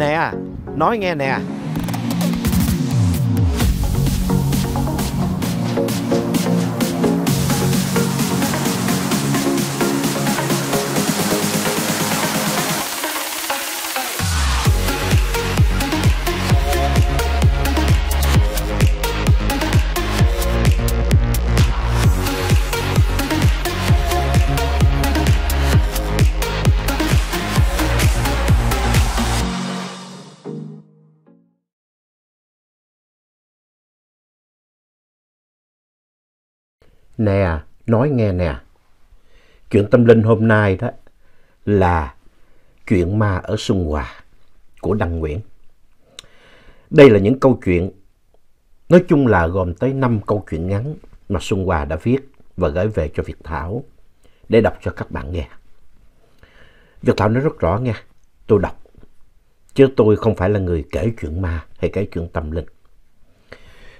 nè nói nghe nè Nè, nói nghe nè. Chuyện tâm linh hôm nay đó là chuyện ma ở Xuân Hòa của Đăng Nguyễn. Đây là những câu chuyện, nói chung là gồm tới 5 câu chuyện ngắn mà Xuân Hòa đã viết và gửi về cho Việt Thảo để đọc cho các bạn nghe. Việt Thảo nói rất rõ nghe, tôi đọc, chứ tôi không phải là người kể chuyện ma hay kể chuyện tâm linh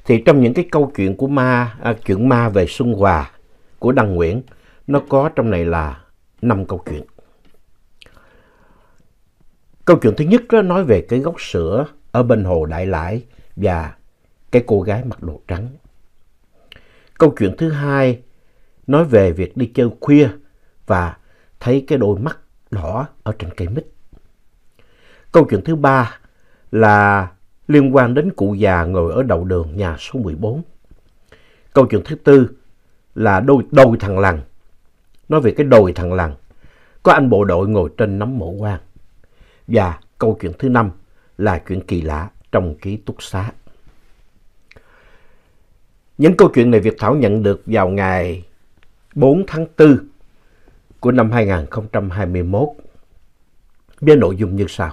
thì trong những cái câu chuyện của ma à, chuyện ma về Xuân Hòa của Đăng Nguyễn nó có trong này là năm câu chuyện. Câu chuyện thứ nhất đó nói về cái gốc sữa ở bên hồ Đại Lãi và cái cô gái mặc đồ trắng. Câu chuyện thứ hai nói về việc đi chơi khuya và thấy cái đôi mắt đỏ ở trên cây mít. Câu chuyện thứ ba là liên quan đến cụ già ngồi ở đầu đường nhà số 14. Câu chuyện thứ tư là đôi, đôi thằng lằn. Nói về cái đồi thằng lằn, có anh bộ đội ngồi trên nắm mộ quan. Và câu chuyện thứ năm là chuyện kỳ lạ trong ký túc xá. Những câu chuyện này Việt Thảo nhận được vào ngày 4 tháng 4 của năm 2021 với nội dung như sau.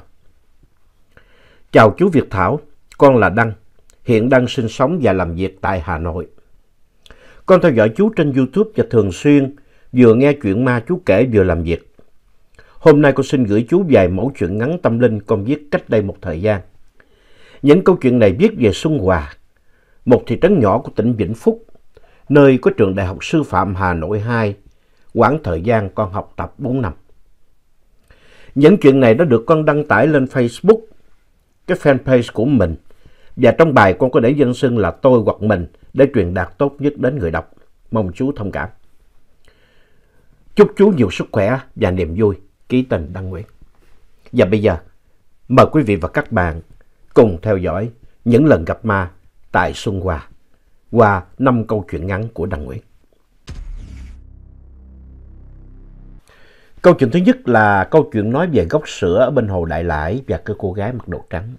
Chào chú Việt Thảo, con là Đăng, hiện đang sinh sống và làm việc tại Hà Nội. Con theo dõi chú trên YouTube và thường xuyên vừa nghe chuyện ma chú kể vừa làm việc. Hôm nay con xin gửi chú vài mẫu chuyện ngắn tâm linh con viết cách đây một thời gian. Những câu chuyện này viết về Xuân Hòa, một thị trấn nhỏ của tỉnh Vĩnh Phúc, nơi có trường Đại học Sư phạm Hà Nội 2, quãng thời gian con học tập 4 năm. Những chuyện này đã được con đăng tải lên Facebook, cái fanpage của mình và trong bài con có để danh xưng là tôi hoặc mình để truyền đạt tốt nhất đến người đọc. Mong chú thông cảm. Chúc chú nhiều sức khỏe và niềm vui. Ký tình Đăng Nguyễn. Và bây giờ, mời quý vị và các bạn cùng theo dõi những lần gặp ma tại Xuân Hòa qua năm câu chuyện ngắn của Đăng Nguyễn. Câu chuyện thứ nhất là câu chuyện nói về gốc sữa ở bên hồ Đại Lãi và cái cô gái mặc đồ trắng.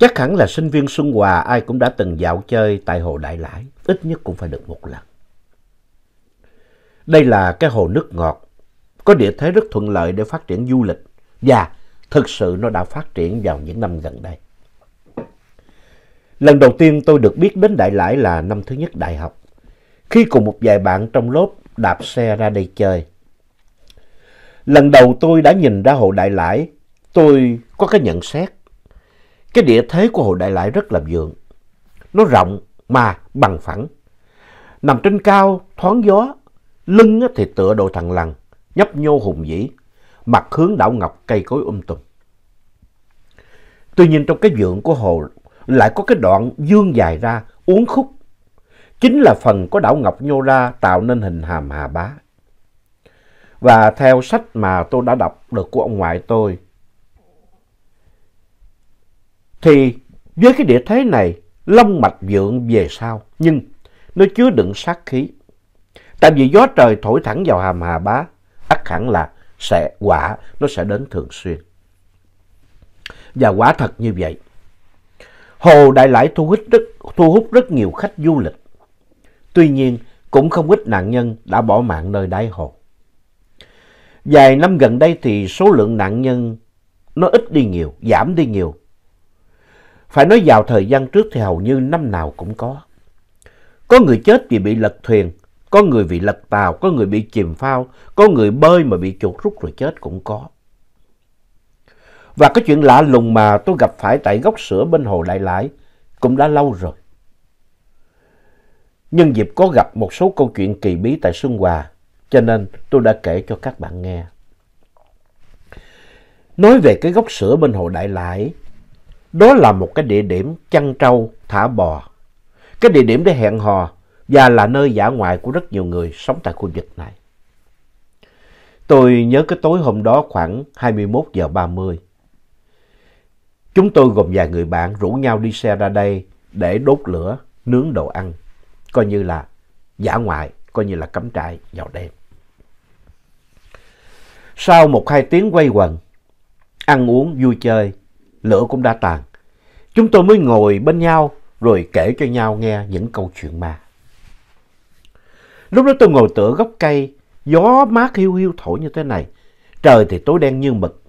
Chắc hẳn là sinh viên Xuân Hòa ai cũng đã từng dạo chơi tại hồ Đại Lãi, ít nhất cũng phải được một lần. Đây là cái hồ nước ngọt, có địa thế rất thuận lợi để phát triển du lịch và thực sự nó đã phát triển vào những năm gần đây. Lần đầu tiên tôi được biết đến Đại Lãi là năm thứ nhất đại học, khi cùng một vài bạn trong lớp đạp xe ra đây chơi. Lần đầu tôi đã nhìn ra hồ Đại Lãi, tôi có cái nhận xét cái địa thế của Hồ Đại Lại rất là vượng. Nó rộng mà bằng phẳng. Nằm trên cao, thoáng gió, lưng thì tựa đồ thằng lằn, nhấp nhô hùng vĩ, mặt hướng đảo ngọc cây cối um tùm. Tuy nhiên trong cái vượng của hồ lại có cái đoạn dương dài ra, uốn khúc. Chính là phần có đảo ngọc nhô ra tạo nên hình hàm hà bá. Và theo sách mà tôi đã đọc được của ông ngoại tôi, thì với cái địa thế này, long mạch vượng về sau, nhưng nó chứa đựng sát khí. Tại vì gió trời thổi thẳng vào hàm hà bá, ắt hẳn là sẽ quả nó sẽ đến thường xuyên. Và quả thật như vậy. Hồ Đại Lãi thu hút rất, thu hút rất nhiều khách du lịch. Tuy nhiên, cũng không ít nạn nhân đã bỏ mạng nơi đáy hồ. Vài năm gần đây thì số lượng nạn nhân nó ít đi nhiều, giảm đi nhiều phải nói vào thời gian trước thì hầu như năm nào cũng có. Có người chết vì bị lật thuyền, có người bị lật tàu, có người bị chìm phao, có người bơi mà bị chuột rút rồi chết cũng có. Và cái chuyện lạ lùng mà tôi gặp phải tại gốc sữa bên hồ Đại Lãi cũng đã lâu rồi. Nhân dịp có gặp một số câu chuyện kỳ bí tại Xuân Hòa, cho nên tôi đã kể cho các bạn nghe. Nói về cái gốc sữa bên hồ Đại Lãi đó là một cái địa điểm chăn trâu, thả bò. Cái địa điểm để hẹn hò và là nơi giả ngoại của rất nhiều người sống tại khu vực này. Tôi nhớ cái tối hôm đó khoảng hai mươi một giờ ba mươi, Chúng tôi gồm vài người bạn rủ nhau đi xe ra đây để đốt lửa, nướng đồ ăn, coi như là giả ngoại, coi như là cắm trại vào đêm. Sau một hai tiếng quay quần, ăn uống vui chơi lửa cũng đã tàn. Chúng tôi mới ngồi bên nhau rồi kể cho nhau nghe những câu chuyện ma. Lúc đó tôi ngồi tựa gốc cây, gió mát hiu hiu thổi như thế này. Trời thì tối đen như mực.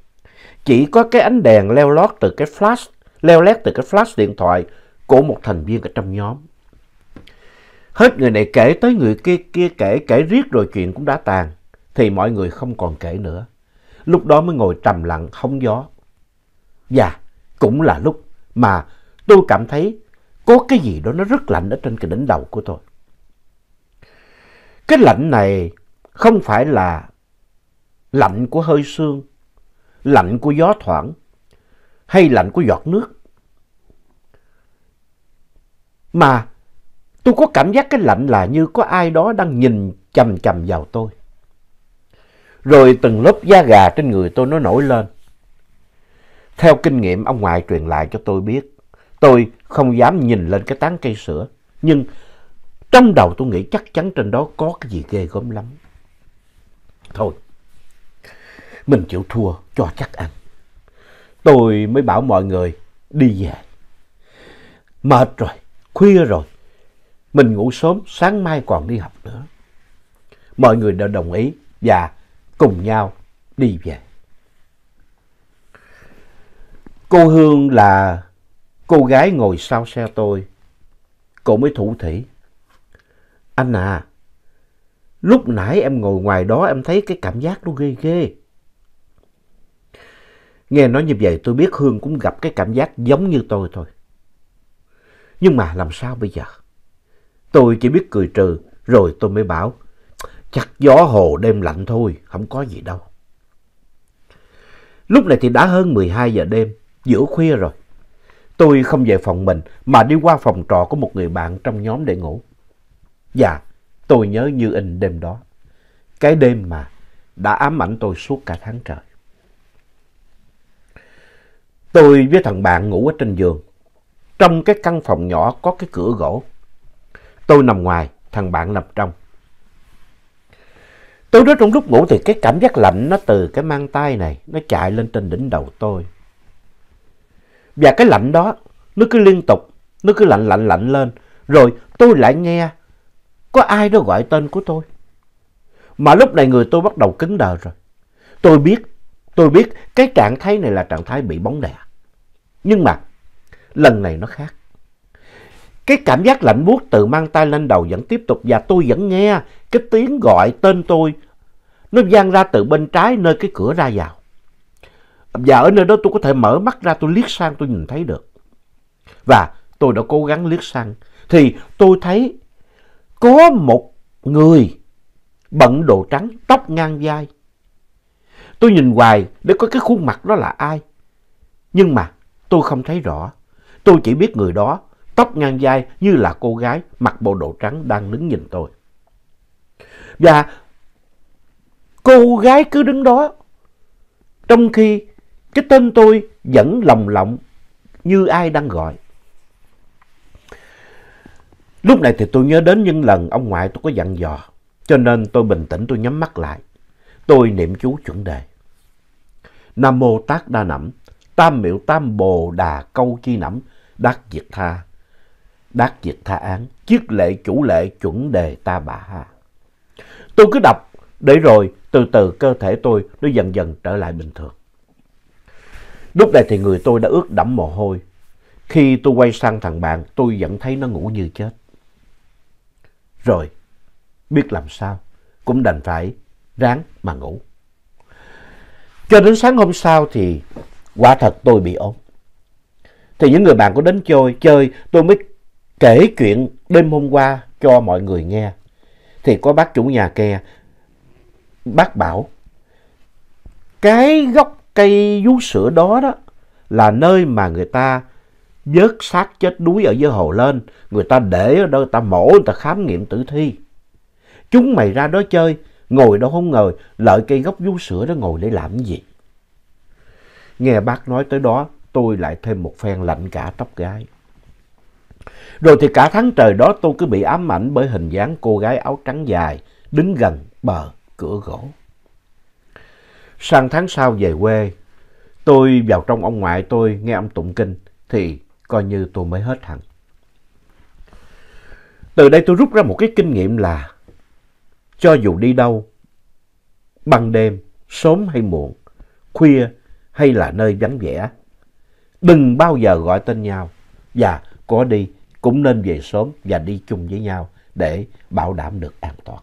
Chỉ có cái ánh đèn leo lót từ cái flash, leo lét từ cái flash điện thoại của một thành viên ở trong nhóm. Hết người này kể tới người kia kia kể, kể riết rồi chuyện cũng đã tàn. Thì mọi người không còn kể nữa. Lúc đó mới ngồi trầm lặng, hóng gió. Dạ, cũng là lúc mà tôi cảm thấy có cái gì đó nó rất lạnh ở trên cái đỉnh đầu của tôi. Cái lạnh này không phải là lạnh của hơi sương, lạnh của gió thoảng hay lạnh của giọt nước. Mà tôi có cảm giác cái lạnh là như có ai đó đang nhìn chầm chầm vào tôi. Rồi từng lớp da gà trên người tôi nó nổi lên. Theo kinh nghiệm ông ngoại truyền lại cho tôi biết, tôi không dám nhìn lên cái tán cây sữa. Nhưng trong đầu tôi nghĩ chắc chắn trên đó có cái gì ghê gớm lắm. Thôi, mình chịu thua cho chắc ăn. Tôi mới bảo mọi người đi về. Mệt rồi, khuya rồi. Mình ngủ sớm, sáng mai còn đi học nữa. Mọi người đều đồng ý và cùng nhau đi về. Cô Hương là cô gái ngồi sau xe tôi. Cô mới thủ thỉ. Anh à, lúc nãy em ngồi ngoài đó em thấy cái cảm giác nó ghê ghê. Nghe nói như vậy tôi biết Hương cũng gặp cái cảm giác giống như tôi thôi. Nhưng mà làm sao bây giờ? Tôi chỉ biết cười trừ rồi tôi mới bảo chắc gió hồ đêm lạnh thôi, không có gì đâu. Lúc này thì đã hơn 12 giờ đêm giữa khuya rồi. Tôi không về phòng mình mà đi qua phòng trọ của một người bạn trong nhóm để ngủ. Dạ, tôi nhớ như in đêm đó. Cái đêm mà đã ám ảnh tôi suốt cả tháng trời. Tôi với thằng bạn ngủ ở trên giường. Trong cái căn phòng nhỏ có cái cửa gỗ. Tôi nằm ngoài, thằng bạn nằm trong. Tôi nói trong lúc ngủ thì cái cảm giác lạnh nó từ cái mang tay này nó chạy lên trên đỉnh đầu tôi. Và cái lạnh đó nó cứ liên tục, nó cứ lạnh lạnh lạnh lên. Rồi tôi lại nghe có ai đó gọi tên của tôi. Mà lúc này người tôi bắt đầu cứng đờ rồi. Tôi biết, tôi biết cái trạng thái này là trạng thái bị bóng đè. Nhưng mà lần này nó khác. Cái cảm giác lạnh buốt từ mang tay lên đầu vẫn tiếp tục và tôi vẫn nghe cái tiếng gọi tên tôi. Nó vang ra từ bên trái nơi cái cửa ra vào. Và ở nơi đó tôi có thể mở mắt ra tôi liếc sang tôi nhìn thấy được. Và tôi đã cố gắng liếc sang. Thì tôi thấy có một người bận đồ trắng, tóc ngang vai. Tôi nhìn hoài để có cái khuôn mặt đó là ai. Nhưng mà tôi không thấy rõ. Tôi chỉ biết người đó, tóc ngang vai như là cô gái mặc bộ đồ trắng đang đứng nhìn tôi. Và cô gái cứ đứng đó trong khi cái tên tôi vẫn lồng lộng như ai đang gọi. Lúc này thì tôi nhớ đến những lần ông ngoại tôi có dặn dò. Cho nên tôi bình tĩnh tôi nhắm mắt lại. Tôi niệm chú chuẩn đề. Nam mô tát đa nẩm, tam miệu tam bồ đà câu chi nẩm, đắc diệt tha, đắc diệt tha án, chiết lệ chủ lệ chuẩn đề ta bả ha. Tôi cứ đọc, để rồi từ từ cơ thể tôi nó dần dần trở lại bình thường. Lúc này thì người tôi đã ướt đẫm mồ hôi. Khi tôi quay sang thằng bạn, tôi vẫn thấy nó ngủ như chết. Rồi, biết làm sao, cũng đành phải ráng mà ngủ. Cho đến sáng hôm sau thì quả thật tôi bị ốm. Thì những người bạn có đến chơi, chơi tôi mới kể chuyện đêm hôm qua cho mọi người nghe. Thì có bác chủ nhà kia, bác bảo, cái gốc cây vú sữa đó đó là nơi mà người ta vớt xác chết đuối ở dưới hồ lên, người ta để ở đó, người ta mổ, người ta khám nghiệm tử thi. Chúng mày ra đó chơi, ngồi đâu không ngờ, lợi cây gốc vú sữa đó ngồi để làm gì. Nghe bác nói tới đó, tôi lại thêm một phen lạnh cả tóc gái. Rồi thì cả tháng trời đó tôi cứ bị ám ảnh bởi hình dáng cô gái áo trắng dài, đứng gần bờ cửa gỗ. Sang tháng sau về quê, tôi vào trong ông ngoại tôi nghe ông tụng kinh thì coi như tôi mới hết hẳn. Từ đây tôi rút ra một cái kinh nghiệm là cho dù đi đâu, ban đêm, sớm hay muộn, khuya hay là nơi vắng vẻ, đừng bao giờ gọi tên nhau và có đi cũng nên về sớm và đi chung với nhau để bảo đảm được an toàn.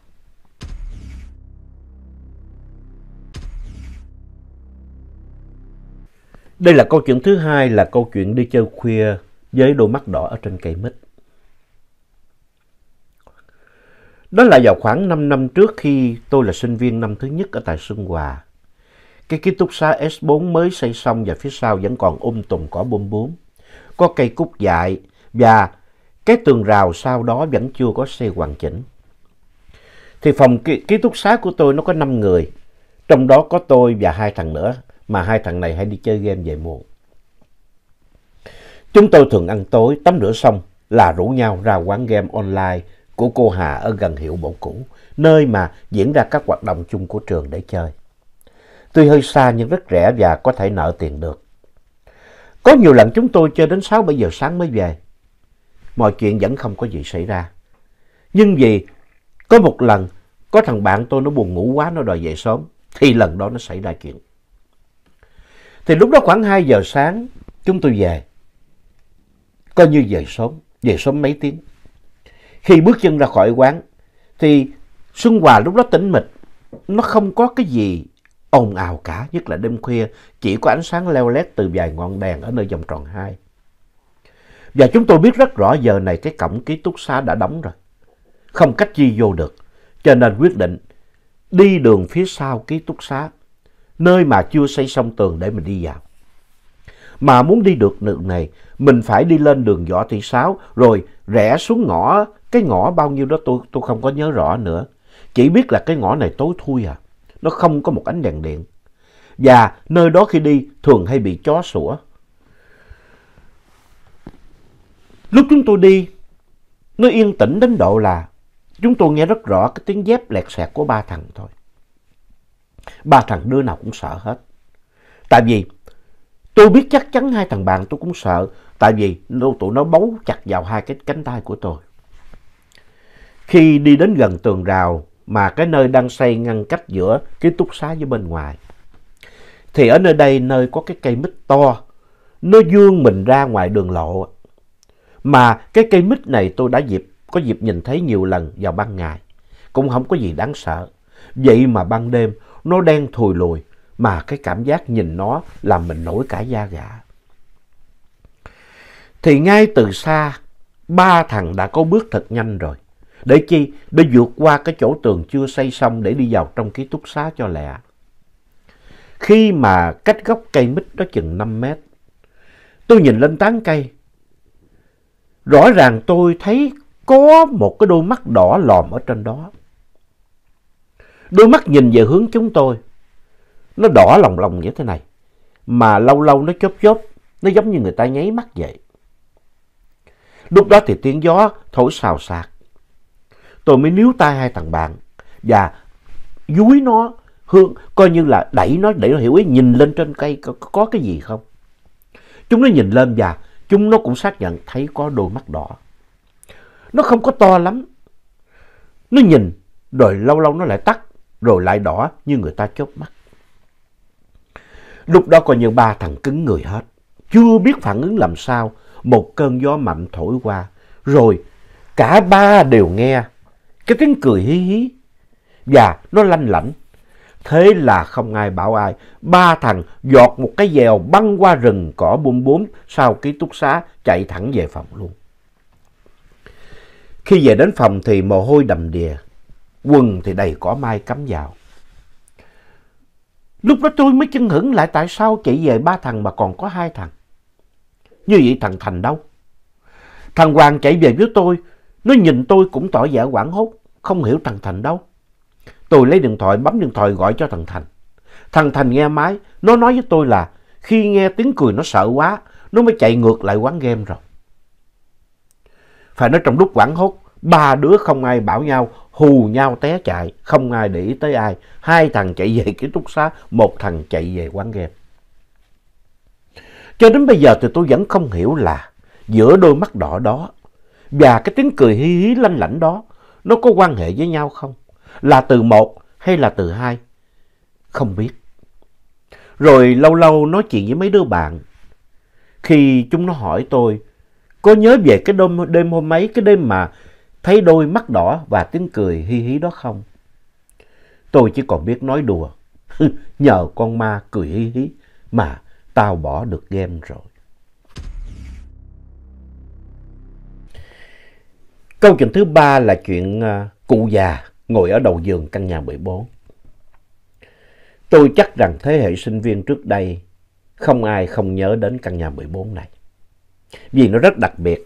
Đây là câu chuyện thứ hai là câu chuyện đi chơi khuya với đôi mắt đỏ ở trên cây mít. Đó là vào khoảng 5 năm trước khi tôi là sinh viên năm thứ nhất ở tại Xuân Hòa. Cái ký túc xá S4 mới xây xong và phía sau vẫn còn um tùm cỏ bôm bốm. Có cây cúc dại và cái tường rào sau đó vẫn chưa có xây hoàn chỉnh. Thì phòng ký, ký túc xá của tôi nó có 5 người, trong đó có tôi và hai thằng nữa mà hai thằng này hay đi chơi game về muộn. Chúng tôi thường ăn tối, tắm rửa xong là rủ nhau ra quán game online của cô Hà ở gần hiệu bộ cũ, nơi mà diễn ra các hoạt động chung của trường để chơi. Tuy hơi xa nhưng rất rẻ và có thể nợ tiền được. Có nhiều lần chúng tôi chơi đến 6-7 giờ sáng mới về. Mọi chuyện vẫn không có gì xảy ra. Nhưng vì có một lần có thằng bạn tôi nó buồn ngủ quá nó đòi về sớm thì lần đó nó xảy ra chuyện. Thì lúc đó khoảng 2 giờ sáng chúng tôi về. Coi như về sớm, về sớm mấy tiếng. Khi bước chân ra khỏi quán thì Xuân Hòa lúc đó tĩnh mịch. Nó không có cái gì ồn ào cả, nhất là đêm khuya. Chỉ có ánh sáng leo lét từ vài ngọn đèn ở nơi vòng tròn 2. Và chúng tôi biết rất rõ giờ này cái cổng ký túc xá đã đóng rồi. Không cách chi vô được. Cho nên quyết định đi đường phía sau ký túc xá nơi mà chưa xây xong tường để mình đi vào. Mà muốn đi được đường này, mình phải đi lên đường Võ Thị Sáu, rồi rẽ xuống ngõ, cái ngõ bao nhiêu đó tôi, tôi không có nhớ rõ nữa. Chỉ biết là cái ngõ này tối thui à, nó không có một ánh đèn điện. Và nơi đó khi đi thường hay bị chó sủa. Lúc chúng tôi đi, nó yên tĩnh đến độ là chúng tôi nghe rất rõ cái tiếng dép lẹt xẹt của ba thằng thôi ba thằng đứa nào cũng sợ hết. Tại vì tôi biết chắc chắn hai thằng bạn tôi cũng sợ, tại vì tụi nó bấu chặt vào hai cái cánh tay của tôi. Khi đi đến gần tường rào mà cái nơi đang xây ngăn cách giữa cái túc xá với bên ngoài, thì ở nơi đây nơi có cái cây mít to, nó dương mình ra ngoài đường lộ. Mà cái cây mít này tôi đã dịp, có dịp nhìn thấy nhiều lần vào ban ngày, cũng không có gì đáng sợ. Vậy mà ban đêm nó đen thùi lùi mà cái cảm giác nhìn nó làm mình nổi cả da gà. Thì ngay từ xa, ba thằng đã có bước thật nhanh rồi. Để chi? Để vượt qua cái chỗ tường chưa xây xong để đi vào trong ký túc xá cho lẹ. Khi mà cách gốc cây mít đó chừng 5 mét, tôi nhìn lên tán cây. Rõ ràng tôi thấy có một cái đôi mắt đỏ lòm ở trên đó. Đôi mắt nhìn về hướng chúng tôi. Nó đỏ lòng lòng như thế này. Mà lâu lâu nó chớp chớp. Nó giống như người ta nháy mắt vậy. Lúc đó thì tiếng gió thổi xào xạc. Tôi mới níu tay hai thằng bạn. Và dúi nó. Hương, coi như là đẩy nó để nó hiểu ý. Nhìn lên trên cây có, có cái gì không. Chúng nó nhìn lên và chúng nó cũng xác nhận thấy có đôi mắt đỏ. Nó không có to lắm. Nó nhìn, rồi lâu lâu nó lại tắt rồi lại đỏ như người ta chớp mắt. Lúc đó coi như ba thằng cứng người hết, chưa biết phản ứng làm sao, một cơn gió mạnh thổi qua, rồi cả ba đều nghe cái tiếng cười hí hí và nó lanh lảnh. Thế là không ai bảo ai, ba thằng giọt một cái dèo băng qua rừng cỏ bùm bốm sau ký túc xá chạy thẳng về phòng luôn. Khi về đến phòng thì mồ hôi đầm đìa, quần thì đầy cỏ mai cắm vào. Lúc đó tôi mới chân hững lại tại sao chạy về ba thằng mà còn có hai thằng. Như vậy thằng Thành đâu? Thằng Hoàng chạy về với tôi, nó nhìn tôi cũng tỏ vẻ quảng hốt, không hiểu thằng Thành đâu. Tôi lấy điện thoại bấm điện thoại gọi cho thằng Thành. Thằng Thành nghe máy, nó nói với tôi là khi nghe tiếng cười nó sợ quá, nó mới chạy ngược lại quán game rồi. Phải nói trong lúc quảng hốt, Ba đứa không ai bảo nhau, hù nhau té chạy, không ai để ý tới ai. Hai thằng chạy về ký túc xá, một thằng chạy về quán game. Cho đến bây giờ thì tôi vẫn không hiểu là giữa đôi mắt đỏ đó và cái tiếng cười hí hí lanh lảnh đó nó có quan hệ với nhau không? Là từ một hay là từ hai? Không biết. Rồi lâu lâu nói chuyện với mấy đứa bạn. Khi chúng nó hỏi tôi, có nhớ về cái đêm, đêm hôm ấy, cái đêm mà thấy đôi mắt đỏ và tiếng cười hi hí đó không? Tôi chỉ còn biết nói đùa, nhờ con ma cười hi hí mà tao bỏ được game rồi. Câu chuyện thứ ba là chuyện à, cụ già ngồi ở đầu giường căn nhà 14. Tôi chắc rằng thế hệ sinh viên trước đây không ai không nhớ đến căn nhà 14 này. Vì nó rất đặc biệt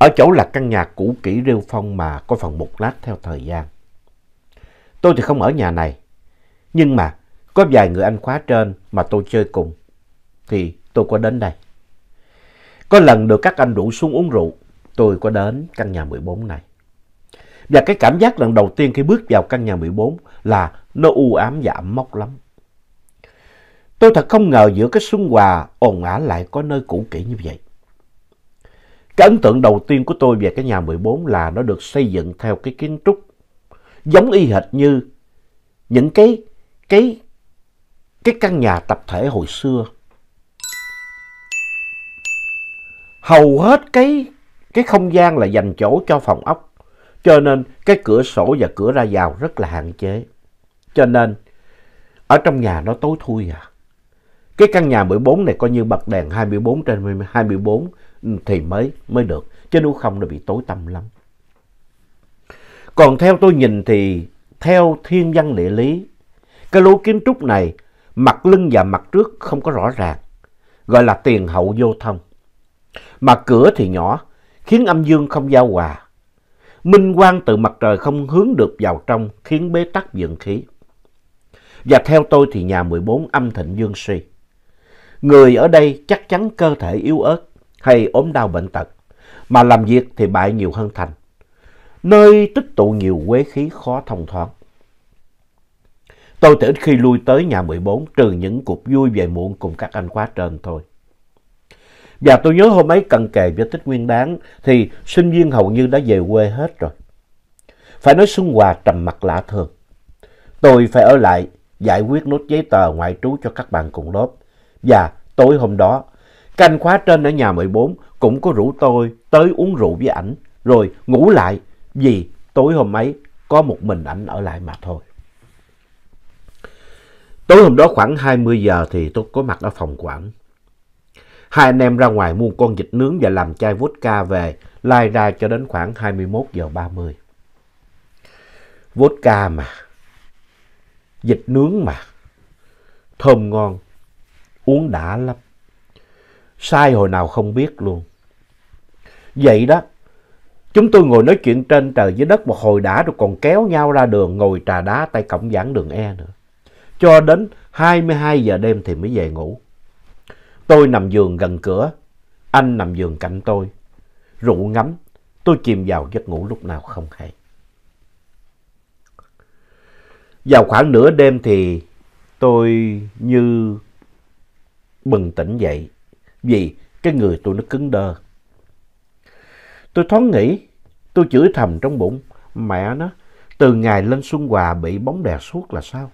ở chỗ là căn nhà cũ kỹ rêu phong mà có phần mục nát theo thời gian. Tôi thì không ở nhà này, nhưng mà có vài người anh khóa trên mà tôi chơi cùng, thì tôi có đến đây. Có lần được các anh rủ xuống uống rượu, tôi có đến căn nhà 14 này. Và cái cảm giác lần đầu tiên khi bước vào căn nhà 14 là nó u ám và ẩm mốc lắm. Tôi thật không ngờ giữa cái xuân hòa ồn ả lại có nơi cũ kỹ như vậy. Cái ấn tượng đầu tiên của tôi về cái nhà 14 là nó được xây dựng theo cái kiến trúc giống y hệt như những cái cái cái căn nhà tập thể hồi xưa. Hầu hết cái cái không gian là dành chỗ cho phòng ốc, cho nên cái cửa sổ và cửa ra vào rất là hạn chế. Cho nên ở trong nhà nó tối thui à. Cái căn nhà 14 này coi như bật đèn 24 trên 24 thì mới mới được. Chứ nếu không nó bị tối tâm lắm. Còn theo tôi nhìn thì theo thiên văn địa lý, cái lối kiến trúc này mặt lưng và mặt trước không có rõ ràng, gọi là tiền hậu vô thông. Mà cửa thì nhỏ, khiến âm dương không giao hòa. Minh quang từ mặt trời không hướng được vào trong, khiến bế tắc dưỡng khí. Và theo tôi thì nhà mười bốn âm thịnh dương suy. Người ở đây chắc chắn cơ thể yếu ớt, hay ốm đau bệnh tật, mà làm việc thì bại nhiều hơn thành, nơi tích tụ nhiều quế khí khó thông thoáng. Tôi tưởng khi lui tới nhà 14 trừ những cuộc vui về muộn cùng các anh khóa trên thôi. Và tôi nhớ hôm ấy cận kề với tích Nguyên Đán thì sinh viên hầu như đã về quê hết rồi. Phải nói Xuân Hòa trầm mặt lạ thường. Tôi phải ở lại giải quyết nốt giấy tờ ngoại trú cho các bạn cùng lớp. Và tối hôm đó cái khóa trên ở nhà 14 cũng có rủ tôi tới uống rượu với ảnh, rồi ngủ lại vì tối hôm ấy có một mình ảnh ở lại mà thôi. Tối hôm đó khoảng 20 giờ thì tôi có mặt ở phòng của ảnh. Hai anh em ra ngoài mua con vịt nướng và làm chai vodka về, lai ra cho đến khoảng 21 giờ 30. Vodka mà, vịt nướng mà, thơm ngon, uống đã lắm sai hồi nào không biết luôn. Vậy đó, chúng tôi ngồi nói chuyện trên trời dưới đất một hồi đã rồi còn kéo nhau ra đường ngồi trà đá tại cổng giảng đường E nữa. Cho đến 22 giờ đêm thì mới về ngủ. Tôi nằm giường gần cửa, anh nằm giường cạnh tôi. Rượu ngắm, tôi chìm vào giấc ngủ lúc nào không hay. Vào khoảng nửa đêm thì tôi như bừng tỉnh dậy vì cái người tôi nó cứng đơ. Tôi thoáng nghĩ, tôi chửi thầm trong bụng, mẹ nó, từ ngày lên Xuân Hòa bị bóng đè suốt là sao?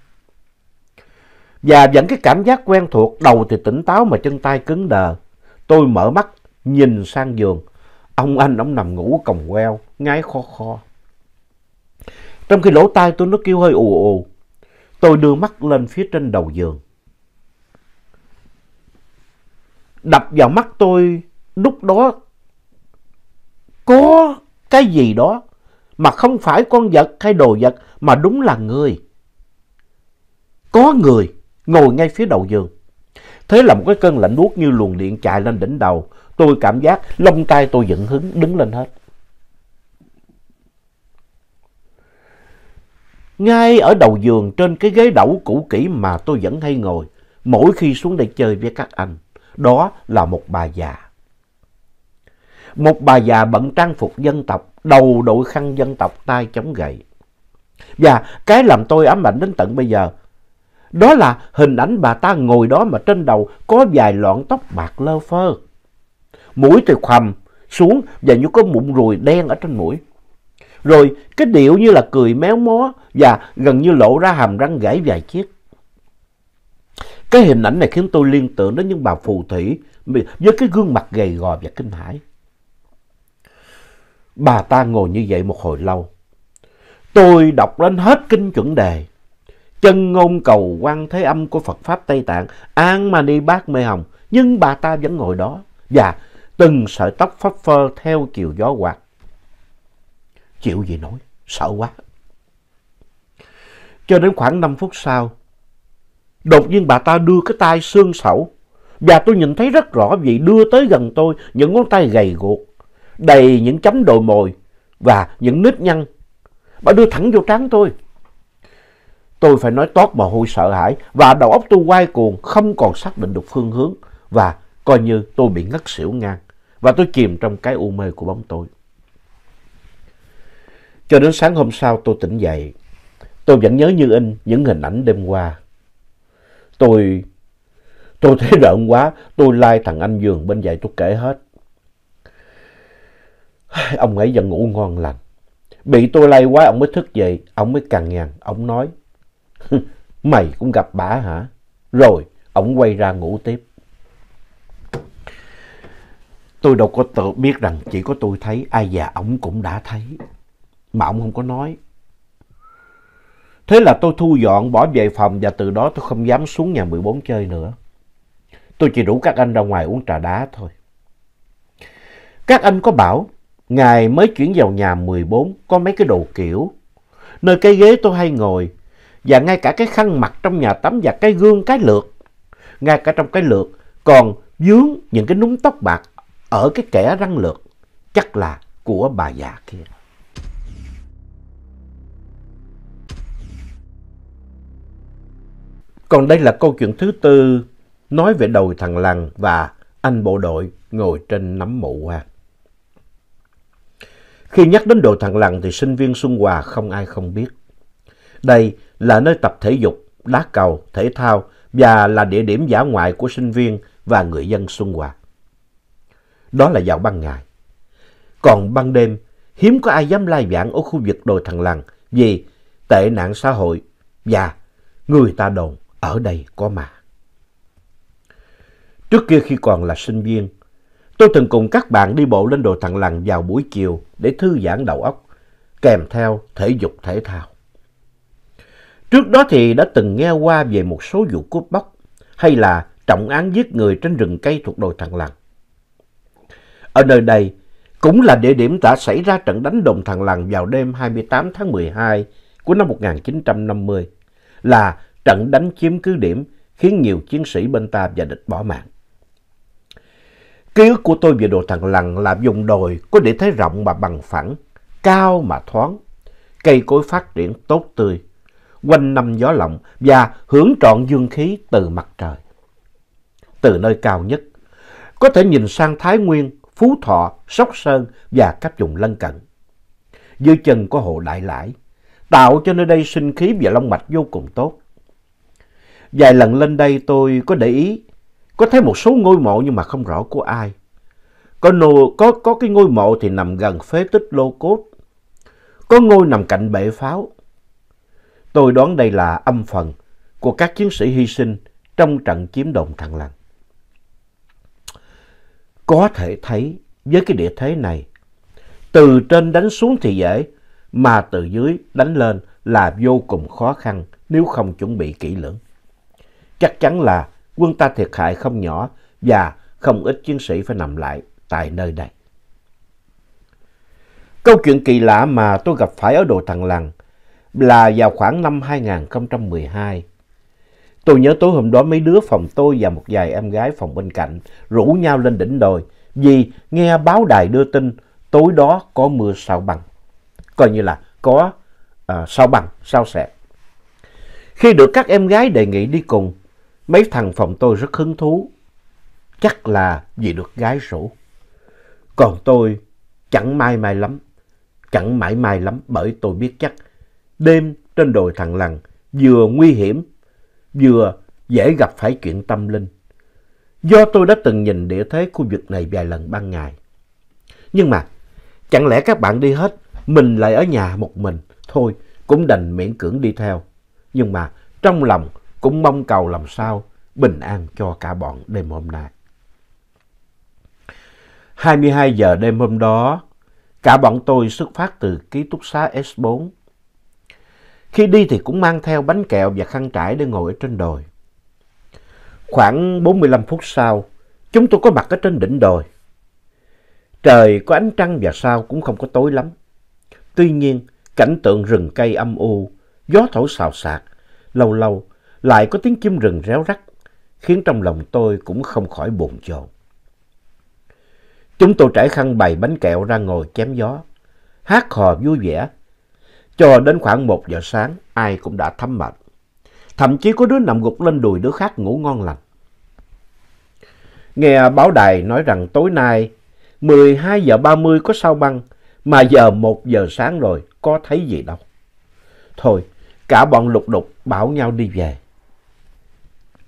Và vẫn cái cảm giác quen thuộc, đầu thì tỉnh táo mà chân tay cứng đờ. Tôi mở mắt, nhìn sang giường, ông anh ông nằm ngủ còng queo, ngái kho kho. Trong khi lỗ tai tôi nó kêu hơi ù ù, tôi đưa mắt lên phía trên đầu giường. đập vào mắt tôi lúc đó có cái gì đó mà không phải con vật hay đồ vật mà đúng là người. Có người ngồi ngay phía đầu giường. Thế là một cái cơn lạnh buốt như luồng điện chạy lên đỉnh đầu. Tôi cảm giác lông tai tôi dựng hứng đứng lên hết. Ngay ở đầu giường trên cái ghế đẩu cũ kỹ mà tôi vẫn hay ngồi mỗi khi xuống đây chơi với các anh đó là một bà già. Một bà già bận trang phục dân tộc, đầu đội khăn dân tộc tay chống gậy. Và cái làm tôi ám ảnh đến tận bây giờ, đó là hình ảnh bà ta ngồi đó mà trên đầu có vài lọn tóc bạc lơ phơ. Mũi từ khoằm xuống và như có mụn ruồi đen ở trên mũi. Rồi cái điệu như là cười méo mó và gần như lộ ra hàm răng gãy vài chiếc. Cái hình ảnh này khiến tôi liên tưởng đến những bà phù thủy với cái gương mặt gầy gò và kinh hãi. Bà ta ngồi như vậy một hồi lâu. Tôi đọc đến hết kinh chuẩn đề. Chân ngôn cầu quan thế âm của Phật Pháp Tây Tạng, An Mani bác Mê Hồng. Nhưng bà ta vẫn ngồi đó và từng sợi tóc phấp phơ theo chiều gió quạt. Chịu gì nổi, sợ quá. Cho đến khoảng 5 phút sau, Đột nhiên bà ta đưa cái tay xương sẩu và tôi nhìn thấy rất rõ vì đưa tới gần tôi những ngón tay gầy guộc, đầy những chấm đồi mồi và những nếp nhăn. Bà đưa thẳng vô trán tôi. Tôi phải nói tót mà hôi sợ hãi và đầu óc tôi quay cuồng không còn xác định được phương hướng và coi như tôi bị ngất xỉu ngang và tôi chìm trong cái u mê của bóng tối. Cho đến sáng hôm sau tôi tỉnh dậy, tôi vẫn nhớ như in những hình ảnh đêm qua Tôi... Tôi thấy rợn quá, tôi lai like thằng anh giường bên dậy tôi kể hết. Ông ấy vẫn ngủ ngon lành. Bị tôi lay quá, ông mới thức dậy, ông mới cằn nhằn ông nói. Mày cũng gặp bả hả? Rồi, ông quay ra ngủ tiếp. Tôi đâu có tự biết rằng chỉ có tôi thấy, ai già ông cũng đã thấy. Mà ông không có nói. Thế là tôi thu dọn bỏ về phòng và từ đó tôi không dám xuống nhà 14 chơi nữa. Tôi chỉ rủ các anh ra ngoài uống trà đá thôi. Các anh có bảo, ngài mới chuyển vào nhà 14 có mấy cái đồ kiểu. Nơi cái ghế tôi hay ngồi và ngay cả cái khăn mặt trong nhà tắm và cái gương cái lược. Ngay cả trong cái lược còn dướng những cái núm tóc bạc ở cái kẻ răng lược chắc là của bà già kia. Còn đây là câu chuyện thứ tư nói về đồi thằng lằn và anh bộ đội ngồi trên nấm mộ hoa. Khi nhắc đến đồi thằng lằn thì sinh viên Xuân Hòa không ai không biết. Đây là nơi tập thể dục, đá cầu, thể thao và là địa điểm giả ngoại của sinh viên và người dân Xuân Hòa. Đó là vào ban ngày. Còn ban đêm, hiếm có ai dám lai vãng ở khu vực đồi thằng lằn vì tệ nạn xã hội và người ta đồn ở đây có mà. Trước kia khi còn là sinh viên, tôi từng cùng các bạn đi bộ lên đồi thằng lằn vào buổi chiều để thư giãn đầu óc, kèm theo thể dục thể thao. Trước đó thì đã từng nghe qua về một số vụ cướp bóc hay là trọng án giết người trên rừng cây thuộc đồi thằng lằn. Ở nơi đây cũng là địa điểm đã xảy ra trận đánh đồn thằng lằn vào đêm 28 tháng 12 của năm 1950 là trận đánh chiếm cứ điểm khiến nhiều chiến sĩ bên ta và địch bỏ mạng. Ký ức của tôi về đồ thằng lằn là vùng đồi có địa thế rộng mà bằng phẳng, cao mà thoáng, cây cối phát triển tốt tươi, quanh năm gió lộng và hưởng trọn dương khí từ mặt trời. Từ nơi cao nhất, có thể nhìn sang Thái Nguyên, Phú Thọ, Sóc Sơn và các vùng lân cận. Dưới chân có hồ Đại Lãi, tạo cho nơi đây sinh khí và long mạch vô cùng tốt. Vài lần lên đây tôi có để ý, có thấy một số ngôi mộ nhưng mà không rõ của ai. Có, nô, có, có cái ngôi mộ thì nằm gần phế tích lô cốt, có ngôi nằm cạnh bệ pháo. Tôi đoán đây là âm phần của các chiến sĩ hy sinh trong trận chiếm đồn Thăng Lăng. Có thể thấy với cái địa thế này, từ trên đánh xuống thì dễ, mà từ dưới đánh lên là vô cùng khó khăn nếu không chuẩn bị kỹ lưỡng chắc chắn là quân ta thiệt hại không nhỏ và không ít chiến sĩ phải nằm lại tại nơi đây. Câu chuyện kỳ lạ mà tôi gặp phải ở Đồ Thằng lằng là vào khoảng năm 2012. Tôi nhớ tối hôm đó mấy đứa phòng tôi và một vài em gái phòng bên cạnh rủ nhau lên đỉnh đồi vì nghe báo đài đưa tin tối đó có mưa sao băng. Coi như là có uh, sao băng, sao xẹt. Khi được các em gái đề nghị đi cùng, Mấy thằng phòng tôi rất hứng thú. Chắc là vì được gái rủ. Còn tôi chẳng may may lắm. Chẳng mãi may lắm bởi tôi biết chắc đêm trên đồi thằng lằn vừa nguy hiểm vừa dễ gặp phải chuyện tâm linh. Do tôi đã từng nhìn địa thế khu vực này vài lần ban ngày. Nhưng mà chẳng lẽ các bạn đi hết mình lại ở nhà một mình thôi cũng đành miễn cưỡng đi theo. Nhưng mà trong lòng cũng mong cầu làm sao bình an cho cả bọn đêm hôm nay. 22 giờ đêm hôm đó, cả bọn tôi xuất phát từ ký túc xá S4. Khi đi thì cũng mang theo bánh kẹo và khăn trải để ngồi ở trên đồi. Khoảng 45 phút sau, chúng tôi có mặt ở trên đỉnh đồi. Trời có ánh trăng và sao cũng không có tối lắm. Tuy nhiên, cảnh tượng rừng cây âm u, gió thổi xào xạc, lâu lâu lại có tiếng chim rừng réo rắt, khiến trong lòng tôi cũng không khỏi buồn chồn. Chúng tôi trải khăn bày bánh kẹo ra ngồi chém gió, hát hò vui vẻ. Cho đến khoảng một giờ sáng, ai cũng đã thấm mệt. Thậm chí có đứa nằm gục lên đùi đứa khác ngủ ngon lành. Nghe báo đài nói rằng tối nay mười hai giờ ba mươi có sao băng, mà giờ một giờ sáng rồi có thấy gì đâu. Thôi, cả bọn lục đục bảo nhau đi về.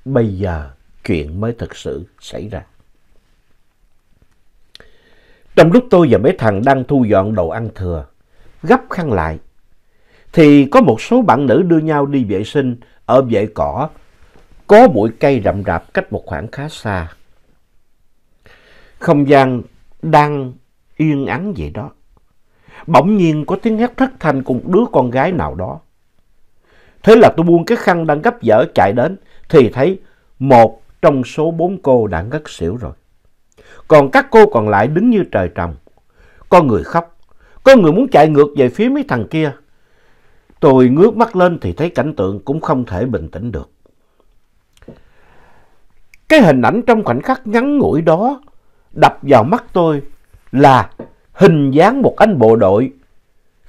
Bây giờ chuyện mới thực sự xảy ra. Trong lúc tôi và mấy thằng đang thu dọn đồ ăn thừa, gấp khăn lại, thì có một số bạn nữ đưa nhau đi vệ sinh ở vệ cỏ, có bụi cây rậm rạp cách một khoảng khá xa. Không gian đang yên ắng vậy đó. Bỗng nhiên có tiếng hét thất thanh cùng đứa con gái nào đó. Thế là tôi buông cái khăn đang gấp dở chạy đến thì thấy một trong số bốn cô đã ngất xỉu rồi. Còn các cô còn lại đứng như trời trồng. Có người khóc, có người muốn chạy ngược về phía mấy thằng kia. Tôi ngước mắt lên thì thấy cảnh tượng cũng không thể bình tĩnh được. Cái hình ảnh trong khoảnh khắc ngắn ngủi đó đập vào mắt tôi là hình dáng một anh bộ đội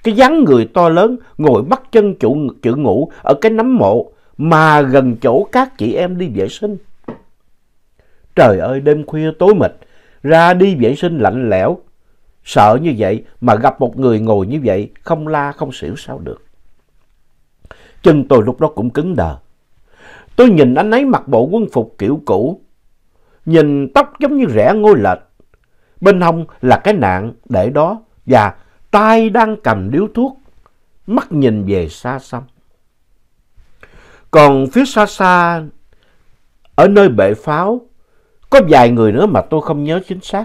cái dáng người to lớn ngồi bắt chân chủ, chữ ngủ ở cái nấm mộ mà gần chỗ các chị em đi vệ sinh. Trời ơi đêm khuya tối mịt, ra đi vệ sinh lạnh lẽo. Sợ như vậy mà gặp một người ngồi như vậy không la không xỉu sao được. Chân tôi lúc đó cũng cứng đờ. Tôi nhìn anh ấy mặc bộ quân phục kiểu cũ. Nhìn tóc giống như rẽ ngôi lệch. Bên hông là cái nạn để đó và tay đang cầm điếu thuốc, mắt nhìn về xa xăm. Còn phía xa xa, ở nơi bệ pháo, có vài người nữa mà tôi không nhớ chính xác.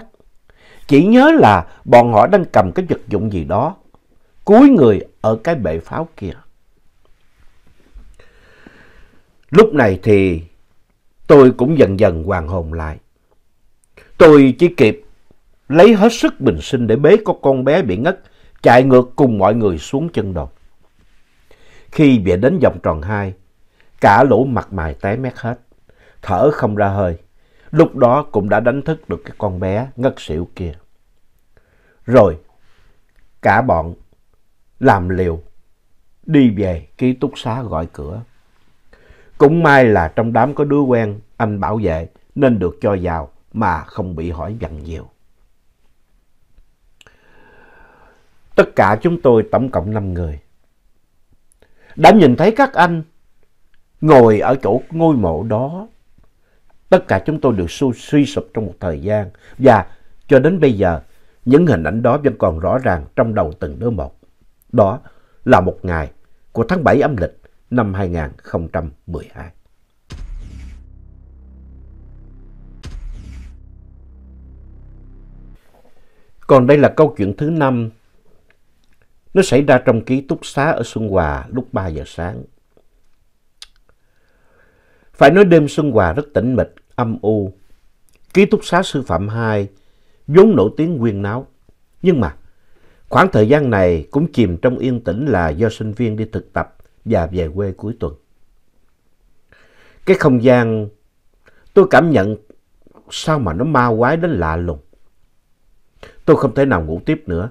Chỉ nhớ là bọn họ đang cầm cái vật dụng gì đó, cuối người ở cái bệ pháo kia. Lúc này thì tôi cũng dần dần hoàn hồn lại. Tôi chỉ kịp lấy hết sức bình sinh để bế có con bé bị ngất chạy ngược cùng mọi người xuống chân đồi. Khi về đến vòng tròn hai cả lũ mặt mày té mét hết, thở không ra hơi. Lúc đó cũng đã đánh thức được cái con bé ngất xỉu kia. Rồi, cả bọn làm liều, đi về ký túc xá gọi cửa. Cũng may là trong đám có đứa quen, anh bảo vệ nên được cho vào mà không bị hỏi dặn nhiều. Tất cả chúng tôi tổng cộng 5 người. Đã nhìn thấy các anh ngồi ở chỗ ngôi mộ đó. Tất cả chúng tôi được su suy sụp trong một thời gian và cho đến bây giờ những hình ảnh đó vẫn còn rõ ràng trong đầu từng đứa một. Đó là một ngày của tháng 7 âm lịch năm 2012. Còn đây là câu chuyện thứ năm nó xảy ra trong ký túc xá ở Xuân Hòa lúc 3 giờ sáng. Phải nói đêm Xuân Hòa rất tĩnh mịch, âm u. Ký túc xá sư phạm 2 vốn nổi tiếng quyên náo. Nhưng mà khoảng thời gian này cũng chìm trong yên tĩnh là do sinh viên đi thực tập và về quê cuối tuần. Cái không gian tôi cảm nhận sao mà nó ma quái đến lạ lùng. Tôi không thể nào ngủ tiếp nữa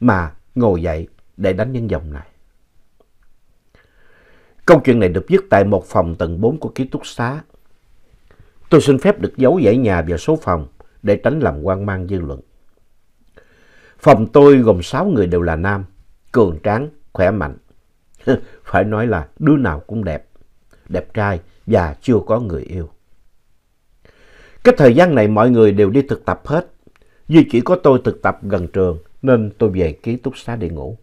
mà ngồi dậy để đánh những dòng này. Câu chuyện này được viết tại một phòng tầng 4 của ký túc xá. Tôi xin phép được giấu dãy nhà và số phòng để tránh làm quan mang dư luận. Phòng tôi gồm 6 người đều là nam, cường tráng, khỏe mạnh. Phải nói là đứa nào cũng đẹp, đẹp trai và chưa có người yêu. Cái thời gian này mọi người đều đi thực tập hết, duy chỉ có tôi thực tập gần trường nên tôi về ký túc xá để ngủ.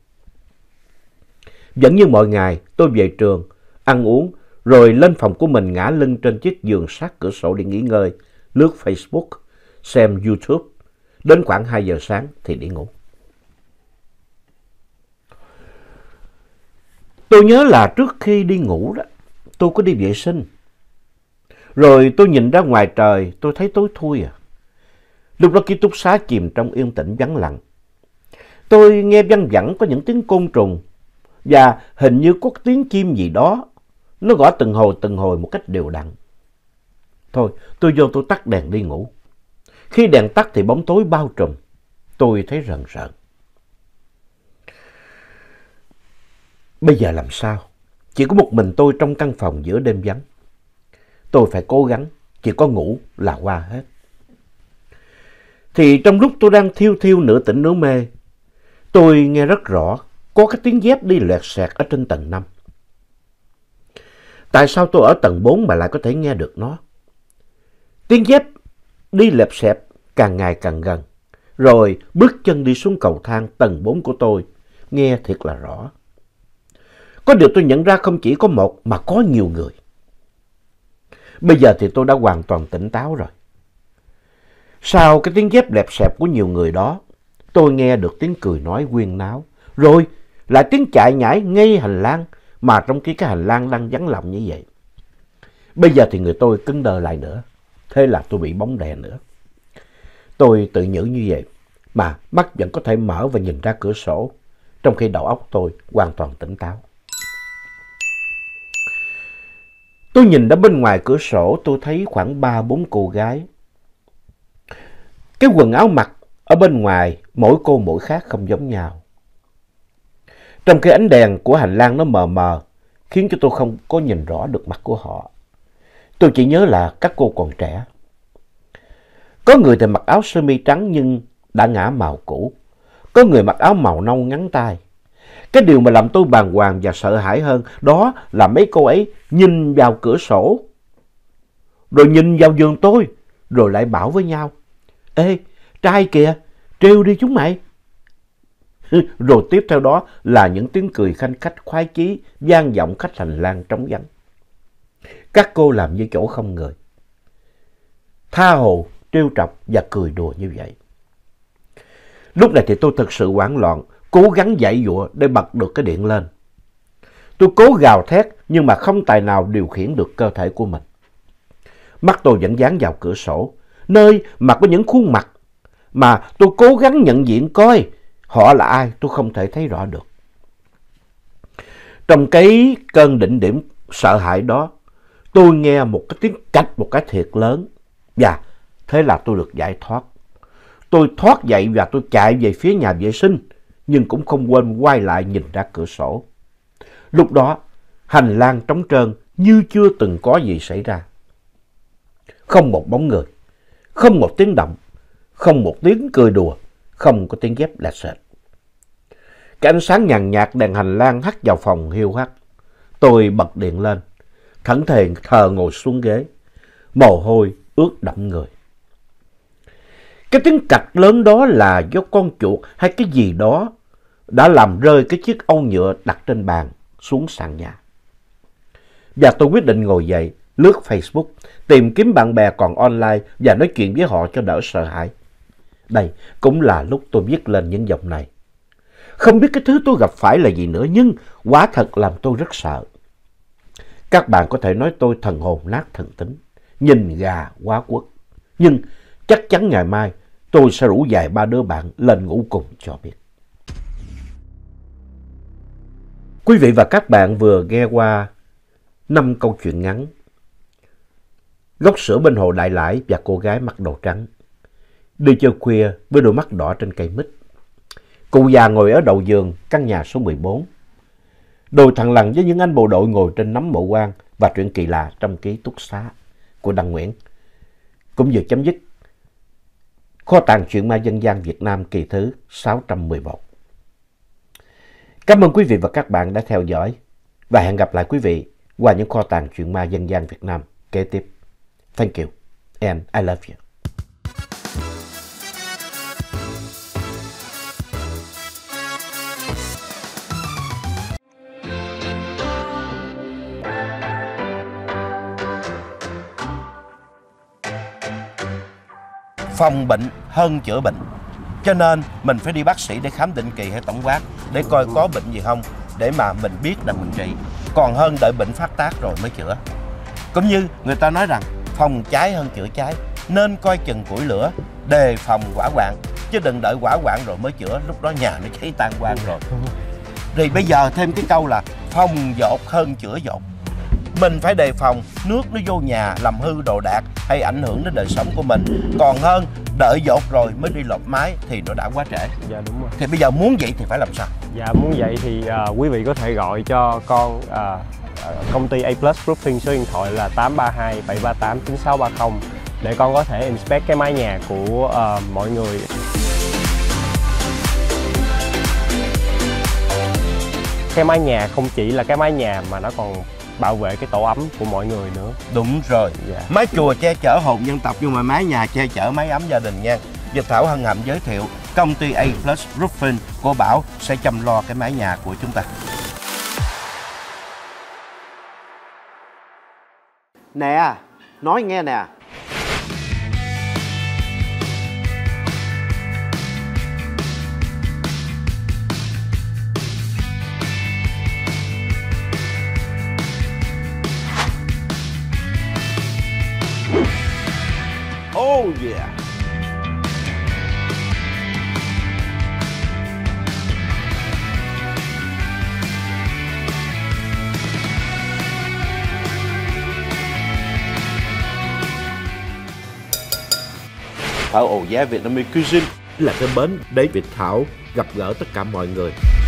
Vẫn như mọi ngày, tôi về trường, ăn uống, rồi lên phòng của mình ngã lưng trên chiếc giường sát cửa sổ để nghỉ ngơi, lướt Facebook, xem YouTube. Đến khoảng 2 giờ sáng thì đi ngủ. Tôi nhớ là trước khi đi ngủ đó, tôi có đi vệ sinh. Rồi tôi nhìn ra ngoài trời, tôi thấy tối thui à. Lúc đó ký túc xá chìm trong yên tĩnh vắng lặng. Tôi nghe văng vẳng có những tiếng côn trùng và hình như có tiếng chim gì đó. Nó gõ từng hồi từng hồi một cách đều đặn. Thôi, tôi vô tôi tắt đèn đi ngủ. Khi đèn tắt thì bóng tối bao trùm. Tôi thấy rần rợn. Bây giờ làm sao? Chỉ có một mình tôi trong căn phòng giữa đêm vắng. Tôi phải cố gắng, chỉ có ngủ là qua hết. Thì trong lúc tôi đang thiêu thiêu nửa tỉnh nửa mê, Tôi nghe rất rõ, có cái tiếng dép đi lẹt xẹt ở trên tầng 5. Tại sao tôi ở tầng 4 mà lại có thể nghe được nó? Tiếng dép đi lẹp sẹp càng ngày càng gần. Rồi bước chân đi xuống cầu thang tầng 4 của tôi, nghe thiệt là rõ. Có điều tôi nhận ra không chỉ có một mà có nhiều người. Bây giờ thì tôi đã hoàn toàn tỉnh táo rồi. Sau cái tiếng dép lẹp sẹp của nhiều người đó, Tôi nghe được tiếng cười nói quyên náo. Rồi là tiếng chạy nhảy ngay hành lang mà trong khi cái hành lang đang vắng lặng như vậy. Bây giờ thì người tôi cứng đờ lại nữa. Thế là tôi bị bóng đè nữa. Tôi tự nhủ như vậy mà mắt vẫn có thể mở và nhìn ra cửa sổ trong khi đầu óc tôi hoàn toàn tỉnh táo. Tôi nhìn ra bên ngoài cửa sổ tôi thấy khoảng ba bốn cô gái. Cái quần áo mặc ở bên ngoài mỗi cô mỗi khác không giống nhau. Trong cái ánh đèn của hành lang nó mờ mờ, khiến cho tôi không có nhìn rõ được mặt của họ. Tôi chỉ nhớ là các cô còn trẻ. Có người thì mặc áo sơ mi trắng nhưng đã ngã màu cũ. Có người mặc áo màu nâu ngắn tay. Cái điều mà làm tôi bàng hoàng và sợ hãi hơn đó là mấy cô ấy nhìn vào cửa sổ. Rồi nhìn vào giường tôi, rồi lại bảo với nhau. Ê, trai kìa, trêu đi chúng mày. Rồi tiếp theo đó là những tiếng cười khanh khách khoái chí vang vọng khách hành lang trống vắng. Các cô làm như chỗ không người. Tha hồ, trêu trọc và cười đùa như vậy. Lúc này thì tôi thật sự hoảng loạn, cố gắng dạy dụa để bật được cái điện lên. Tôi cố gào thét nhưng mà không tài nào điều khiển được cơ thể của mình. Mắt tôi vẫn dán vào cửa sổ, nơi mà có những khuôn mặt mà tôi cố gắng nhận diện coi họ là ai tôi không thể thấy rõ được. Trong cái cơn định điểm sợ hãi đó, tôi nghe một cái tiếng cạch một cái thiệt lớn. Và thế là tôi được giải thoát. Tôi thoát dậy và tôi chạy về phía nhà vệ sinh, nhưng cũng không quên quay lại nhìn ra cửa sổ. Lúc đó, hành lang trống trơn như chưa từng có gì xảy ra. Không một bóng người, không một tiếng động, không một tiếng cười đùa, không có tiếng dép lạch sệt. Cái ánh sáng nhàn nhạt đèn hành lang hắt vào phòng hiu hắt. Tôi bật điện lên, thẫn thề thờ ngồi xuống ghế, mồ hôi ướt đẫm người. Cái tiếng cạch lớn đó là do con chuột hay cái gì đó đã làm rơi cái chiếc âu nhựa đặt trên bàn xuống sàn nhà. Và tôi quyết định ngồi dậy, lướt Facebook, tìm kiếm bạn bè còn online và nói chuyện với họ cho đỡ sợ hãi. Đây cũng là lúc tôi viết lên những dòng này. Không biết cái thứ tôi gặp phải là gì nữa nhưng quá thật làm tôi rất sợ. Các bạn có thể nói tôi thần hồn nát thần tính, nhìn gà quá quất. Nhưng chắc chắn ngày mai tôi sẽ rủ vài ba đứa bạn lên ngủ cùng cho biết. Quý vị và các bạn vừa nghe qua năm câu chuyện ngắn góc sữa bên hồ Đại Lãi và cô gái mặc đồ trắng đi chơi khuya với đôi mắt đỏ trên cây mít. Cụ già ngồi ở đầu giường căn nhà số 14. Đồi thằng lằn với những anh bộ đội ngồi trên nắm mộ quan và chuyện kỳ lạ trong ký túc xá của Đăng Nguyễn. Cũng vừa chấm dứt kho tàng chuyện ma dân gian Việt Nam kỳ thứ 611. Cảm ơn quý vị và các bạn đã theo dõi và hẹn gặp lại quý vị qua những kho tàng chuyện ma dân gian Việt Nam kế tiếp. Thank you and I love you. phòng bệnh hơn chữa bệnh cho nên mình phải đi bác sĩ để khám định kỳ hay tổng quát để coi có bệnh gì không để mà mình biết là mình trị còn hơn đợi bệnh phát tác rồi mới chữa cũng như người ta nói rằng phòng cháy hơn chữa cháy nên coi chừng củi lửa đề phòng quả quạng chứ đừng đợi quả quạng rồi mới chữa lúc đó nhà nó cháy tan quang rồi thì bây giờ thêm cái câu là phòng dột hơn chữa dột mình phải đề phòng nước nó vô nhà làm hư đồ đạc hay ảnh hưởng đến đời sống của mình còn hơn đợi dột rồi mới đi lột máy thì nó đã quá trễ dạ đúng rồi thì bây giờ muốn vậy thì phải làm sao dạ muốn vậy thì uh, quý vị có thể gọi cho con uh, công ty A Plus Roofing số điện thoại là 832 738 9630 để con có thể inspect cái mái nhà của uh, mọi người cái mái nhà không chỉ là cái mái nhà mà nó còn bảo vệ cái tổ ấm của mọi người nữa đúng rồi dạ. mái chùa che chở hồn dân tộc nhưng mà mái nhà che chở mái ấm gia đình nha Dịch Thảo hân hạnh giới thiệu công ty A Plus Roofing của Bảo sẽ chăm lo cái mái nhà của chúng ta. Nè, nói nghe nè, Oh yeah! Ở ổ giá Việt Nam Cuisine là cái bến để Việt Thảo gặp gỡ tất cả mọi người.